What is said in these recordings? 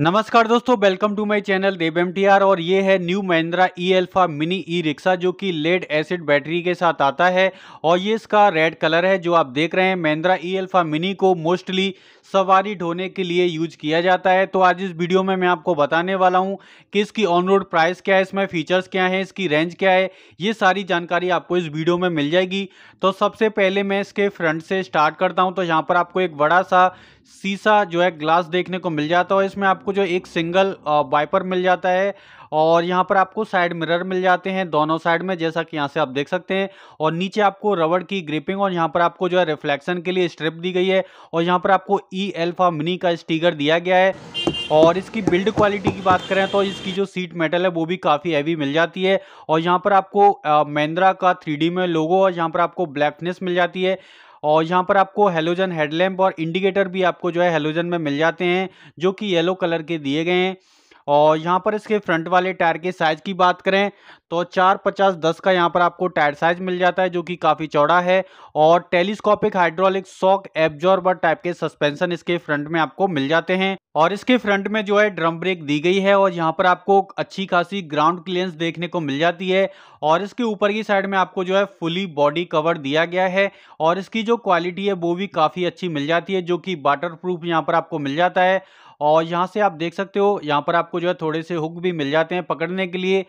नमस्कार दोस्तों welcome to my channel Dev M और ये है new Mahindra E Alfa Mini e rickshaw जो कि लेड एसिड बैटरी के साथ आता है और ये इसका रेड कलर है जो आप देख रहे हैं महिंद्रा ई एल्फा मिनी को मोस्टली सवारी ढोने के लिए यूज किया जाता है तो आज इस वीडियो में मैं आपको बताने वाला हूँ कि इसकी ऑन रोड प्राइस क्या है इसमें फीचर्स क्या है इसकी रेंज क्या है ये सारी जानकारी आपको इस वीडियो में मिल जाएगी तो सबसे पहले मैं इसके फ्रंट से स्टार्ट करता हूँ तो यहाँ पर आपको एक बड़ा सा शीशा जो है ग्लास देखने को मिल जाता है इसमें आप आपको जो एक सिंगल वाइपर मिल जाता है और यहाँ पर आपको साइड मिरर मिल जाते हैं दोनों साइड में जैसा कि यहाँ से आप देख सकते हैं और नीचे आपको रबड़ की ग्रिपिंग और यहाँ पर आपको जो है रिफ्लेक्शन के लिए स्ट्रिप दी गई है और यहाँ पर आपको ई एल्फा मिनी का स्टीकर दिया गया है और इसकी बिल्ड क्वालिटी की बात करें तो इसकी जो सीट मेटल है वो भी काफ़ी हैवी मिल जाती है और यहाँ पर आपको महिंद्रा का थ्री में लोगो और यहाँ पर आपको ब्लैकनेस मिल जाती है और यहाँ पर आपको हेलोजन हेडलैम्प और इंडिकेटर भी आपको जो है हेलोजन में मिल जाते हैं जो कि येलो कलर के दिए गए हैं और यहाँ पर इसके फ्रंट वाले टायर के साइज़ की बात करें तो चार पचास दस का यहाँ पर आपको टायर साइज मिल जाता है जो कि काफ़ी चौड़ा है और telescopic hydraulic shock absorber type के सस्पेंशन इसके फ्रंट में आपको मिल जाते हैं और इसके फ्रंट में जो है ड्रम ब्रेक दी गई है और यहाँ पर आपको अच्छी खासी ग्राउंड क्लियरेंस देखने को मिल जाती है और इसके ऊपर की साइड में आपको जो है फुली बॉडी कवर दिया गया है और इसकी जो क्वालिटी है वो भी काफ़ी अच्छी मिल जाती है जो कि वाटर प्रूफ यहाँ पर आपको मिल जाता है और यहाँ से आप देख सकते हो यहाँ पर आपको जो है थोड़े से हुक भी मिल जाते हैं पकड़ने के लिए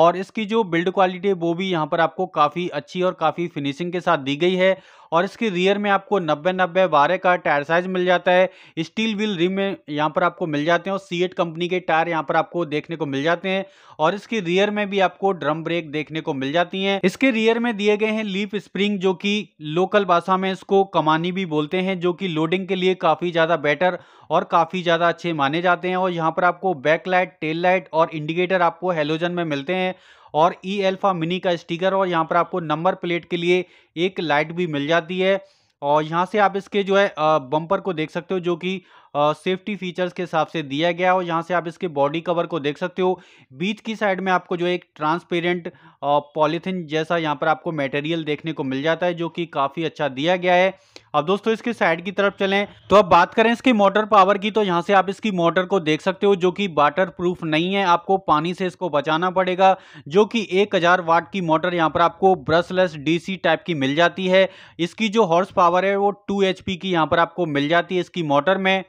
और इसकी जो बिल्ड क्वालिटी है वो भी यहाँ पर आपको काफ़ी अच्छी और काफ़ी फिनिशिंग के साथ दी गई है और इसके रियर में आपको नब्बे नब्बे बारह का टायर साइज मिल जाता है स्टील व्हील रिम में यहाँ पर आपको मिल जाते हैं और सी कंपनी के टायर यहाँ पर आपको देखने को मिल जाते हैं और इसकी रियर में भी आपको ड्रम ब्रेक देखने को मिल जाती है इसके रियर में दिए गए हैं लीप स्प्रिंग जो कि लोकल भाषा में इसको कमानी भी बोलते हैं जो कि लोडिंग के लिए काफ़ी ज़्यादा बेटर और काफ़ी ज़्यादा अच्छे माने जाते हैं और यहाँ पर आपको बैक लाइट टेल लाइट और इंडिकेटर आपको हेलोजन में मिलते हैं और ई एल्फा मिनी का स्टिकर और यहाँ पर आपको नंबर प्लेट के लिए एक लाइट भी मिल जाती है और यहाँ से आप इसके जो है बम्पर को देख सकते हो जो कि सेफ्टी फीचर्स के हिसाब से दिया गया हो यहाँ से आप इसके बॉडी कवर को देख सकते हो बीच की साइड में आपको जो एक ट्रांसपेरेंट पॉलीथिन जैसा यहाँ पर आपको मटेरियल देखने को मिल जाता है जो कि काफ़ी अच्छा दिया गया है अब दोस्तों इसके साइड की तरफ चलें तो अब बात करें इसके मोटर पावर की तो यहाँ से आप इसकी मोटर को देख सकते हो जो कि वाटर प्रूफ नहीं है आपको पानी से इसको बचाना पड़ेगा जो कि 1000 वाट की मोटर यहाँ पर आपको ब्रशलेस डीसी टाइप की मिल जाती है इसकी जो हॉर्स पावर है वो 2 एच की यहाँ पर आपको मिल जाती है इसकी मोटर में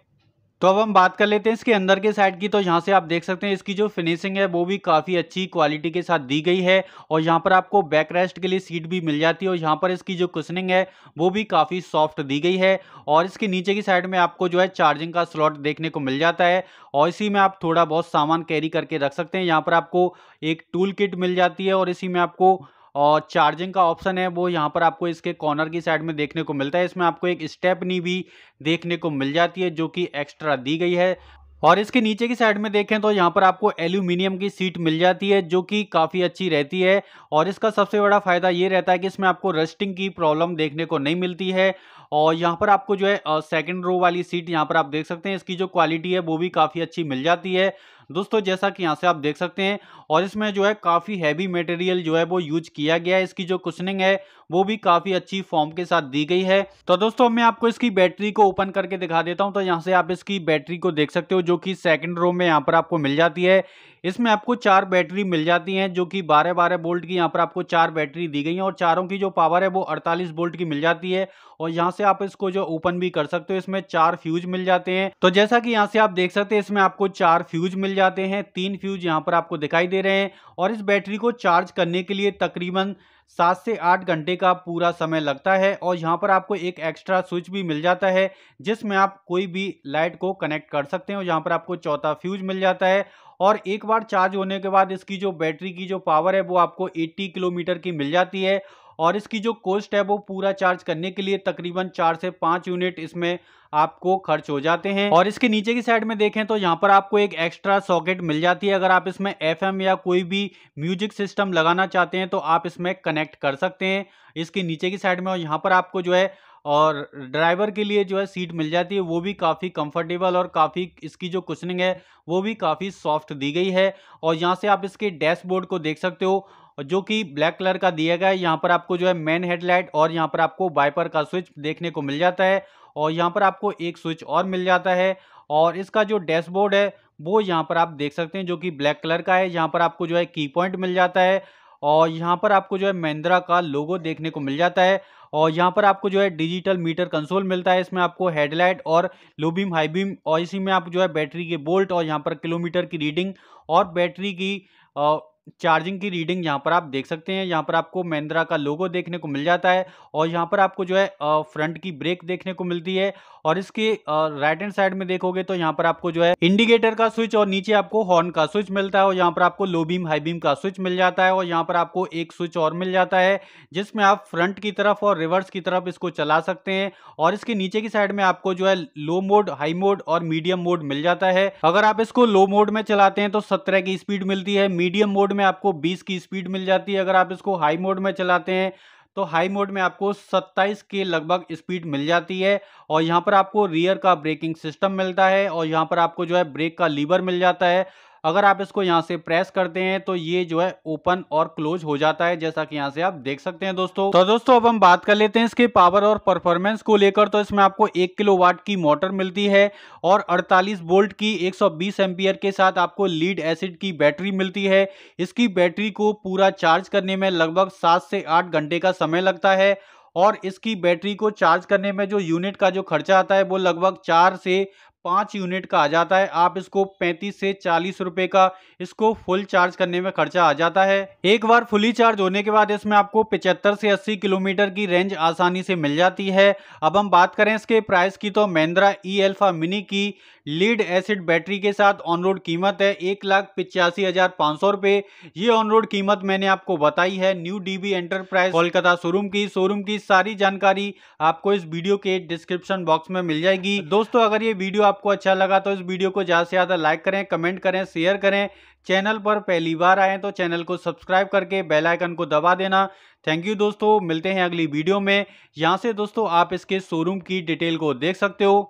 तो अब हम बात कर लेते हैं इसके अंदर के साइड की तो यहाँ से आप देख सकते हैं इसकी जो फिनिशिंग है वो भी काफ़ी अच्छी क्वालिटी के साथ दी गई है और यहाँ पर आपको बैक रेस्ट के लिए सीट भी मिल जाती है और यहाँ पर इसकी जो कुशनिंग है वो भी काफ़ी सॉफ्ट दी गई है और इसके नीचे की साइड में आपको जो है चार्जिंग का स्लॉट देखने को मिल जाता है और इसी में आप थोड़ा बहुत सामान कैरी करके रख सकते हैं यहाँ पर आपको एक टूल किट मिल जाती है और इसी में आपको और चार्जिंग का ऑप्शन है वो यहाँ पर आपको इसके कॉर्नर की साइड में देखने को मिलता है इसमें आपको एक स्टेपनी भी देखने को मिल जाती है जो कि एक्स्ट्रा दी गई है और इसके नीचे की साइड में देखें तो यहाँ पर आपको एल्यूमिनियम की सीट मिल जाती है जो कि काफ़ी अच्छी रहती है और इसका सबसे बड़ा फ़ायदा ये रहता है कि इसमें आपको रस्टिंग की प्रॉब्लम देखने को नहीं मिलती है और यहाँ पर आपको जो है सेकंड रो वाली सीट यहाँ पर आप देख सकते हैं इसकी जो क्वालिटी है वो भी काफ़ी अच्छी मिल जाती है दोस्तों जैसा कि यहाँ से आप देख सकते हैं और इसमें जो है काफ़ी हैवी मटेरियल जो है वो यूज किया गया है इसकी जो कुशनिंग है वो भी काफ़ी अच्छी फॉर्म के साथ दी गई है तो दोस्तों मैं आपको इसकी बैटरी को ओपन करके दिखा देता हूँ तो यहाँ से आप इसकी बैटरी को देख सकते हो जो कि सेकेंड रो में यहाँ पर आपको मिल जाती है इसमें आपको चार बैटरी मिल जाती हैं जो कि बारह बारह बोल्ट की यहाँ पर आपको चार बैटरी दी गई हैं और चारों की जो पावर है वो अड़तालीस बोल्ट की मिल जाती है और यहाँ से आप इसको जो ओपन भी कर सकते हो इसमें चार फ्यूज मिल जाते हैं तो जैसा कि यहाँ से आप देख सकते हैं इसमें आपको चार फ्यूज मिल जाते हैं तीन फ्यूज यहाँ पर आपको दिखाई दे रहे हैं और इस बैटरी को चार्ज करने के लिए तकरीबन सात से आठ घंटे का पूरा समय लगता है और यहाँ पर आपको एक एक्स्ट्रा स्विच भी मिल जाता है जिसमें आप कोई भी लाइट को कनेक्ट कर सकते हैं और यहाँ पर आपको चौथा फ्यूज मिल जाता है और एक बार चार्ज होने के बाद इसकी जो बैटरी की जो पावर है वो आपको 80 किलोमीटर की मिल जाती है और इसकी जो कॉस्ट है वो पूरा चार्ज करने के लिए तकरीबन चार से पाँच यूनिट इसमें आपको खर्च हो जाते हैं और इसके नीचे की साइड में देखें तो यहाँ पर आपको एक एक्स्ट्रा सॉकेट मिल जाती है अगर आप इसमें एफएम या कोई भी म्यूजिक सिस्टम लगाना चाहते हैं तो आप इसमें कनेक्ट कर सकते हैं इसके नीचे की साइड में और यहाँ पर आपको जो है और ड्राइवर के लिए जो है सीट मिल जाती है वो भी काफ़ी कंफर्टेबल और काफ़ी इसकी जो कुशनिंग है वो भी काफ़ी सॉफ्ट दी गई है और यहाँ से आप इसके डैशबोर्ड को देख सकते हो जो कि ब्लैक कलर का दिया गया है यहाँ पर आपको जो है मेन हेडलाइट और यहाँ पर आपको वाइपर का स्विच देखने को मिल जाता है और यहाँ पर आपको एक स्विच और मिल जाता है और इसका जो डैशबोर्ड है वो यहाँ पर आप देख सकते हैं जो कि ब्लैक कलर का है यहाँ पर आपको जो है की पॉइंट मिल जाता है और यहाँ पर आपको जो है महिंद्रा का लोगो देखने को मिल जाता है और यहाँ पर आपको जो है डिजिटल मीटर कंसोल मिलता है इसमें आपको हेडलाइट और लो बीम हाई बीम और इसी में आप जो है बैटरी के बोल्ट और यहाँ पर किलोमीटर की रीडिंग और बैटरी की चार्जिंग की रीडिंग यहाँ पर आप देख सकते हैं यहाँ पर आपको महिंद्रा का लोगो देखने को मिल जाता है और यहाँ पर आपको जो है फ्रंट की ब्रेक देखने को मिलती है और इसके राइट हैंड साइड में देखोगे तो यहाँ पर आपको जो है इंडिकेटर का स्विच और नीचे आपको हॉर्न का स्विच मिलता है और यहाँ पर आपको लो बीम हाई बीम का स्विच मिल जाता है और यहाँ पर आपको एक स्विच और मिल जाता है जिसमें आप फ्रंट की तरफ और रिवर्स की तरफ इसको चला सकते हैं और इसके नीचे की साइड में आपको जो है लो मोड हाई मोड और मीडियम मोड मिल जाता है अगर आप इसको लो मोड में चलाते हैं तो सत्रह की स्पीड मिलती है मीडियम मोड में आपको 20 की स्पीड मिल जाती है अगर आप इसको हाई मोड में चलाते हैं तो हाई मोड में आपको 27 के लगभग स्पीड मिल जाती है और यहाँ पर आपको रियर का ब्रेकिंग सिस्टम मिलता है और यहाँ पर आपको जो है ब्रेक का लीवर मिल जाता है अगर आप इसको यहाँ से प्रेस करते हैं तो ये जो है ओपन और क्लोज हो जाता है जैसा कि यहाँ से आप देख सकते हैं दोस्तों तो दोस्तों अब हम बात कर लेते हैं इसके पावर और परफॉर्मेंस को लेकर तो इसमें आपको एक किलो वाट की मोटर मिलती है और अड़तालीस वोल्ट की एक सौ के साथ आपको लीड एसिड की बैटरी मिलती है इसकी बैटरी को पूरा चार्ज करने में लगभग सात से आठ घंटे का समय लगता है और इसकी बैटरी को चार्ज करने में जो यूनिट का जो खर्चा आता है वो लगभग चार से पाँच यूनिट का आ जाता है आप इसको पैंतीस से चालीस रुपए का इसको फुल चार्ज करने में खर्चा आ जाता है एक बार फुली चार्ज होने के बाद इसमें आपको पिचहत्तर से अस्सी किलोमीटर की रेंज आसानी से मिल जाती है अब हम बात करें इसके प्राइस की तो महिंद्रा ई एल्फा मिनी की लीड एसिड बैटरी के साथ ऑन रोड कीमत है एक लाख पिचासी हजार पाँच सौ रुपये ये ऑन रोड कीमत मैंने आपको बताई है new D B enterprise Kolkata showroom की शोरूम की सारी जानकारी आपको इस वीडियो के डिस्क्रिप्शन बॉक्स में मिल जाएगी दोस्तों अगर ये वीडियो आप आपको अच्छा लगा तो इस वीडियो को ज़्यादा से ज़्यादा लाइक करें कमेंट करें शेयर करें चैनल पर पहली बार आए तो चैनल को सब्सक्राइब करके बेल आइकन को दबा देना थैंक यू दोस्तों मिलते हैं अगली वीडियो में यहाँ से दोस्तों आप इसके शोरूम की डिटेल को देख सकते हो